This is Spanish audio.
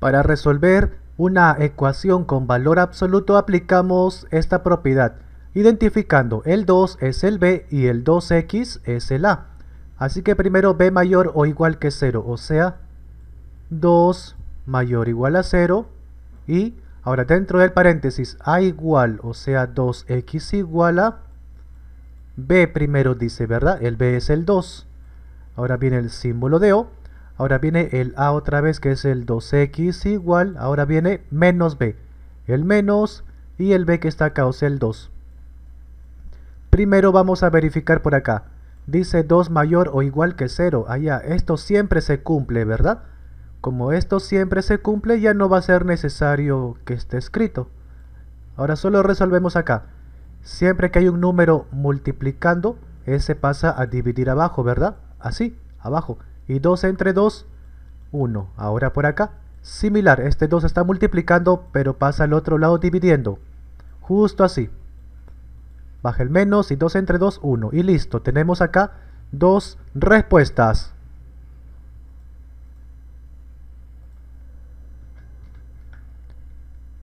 Para resolver una ecuación con valor absoluto aplicamos esta propiedad, identificando el 2 es el b y el 2x es el a. Así que primero b mayor o igual que 0, o sea, 2 mayor o igual a 0 y ahora dentro del paréntesis a igual, o sea, 2x igual a b primero dice, ¿verdad? El b es el 2. Ahora viene el símbolo de o Ahora viene el A otra vez, que es el 2X igual. Ahora viene menos B. El menos y el B que está acá, o sea, el 2. Primero vamos a verificar por acá. Dice 2 mayor o igual que 0. Allá, esto siempre se cumple, ¿verdad? Como esto siempre se cumple, ya no va a ser necesario que esté escrito. Ahora solo resolvemos acá. Siempre que hay un número multiplicando, ese pasa a dividir abajo, ¿verdad? Así, abajo y 2 entre 2, 1. Ahora por acá, similar, este 2 está multiplicando, pero pasa al otro lado dividiendo. Justo así. Baja el menos y 2 entre 2, 1. Y listo, tenemos acá dos respuestas.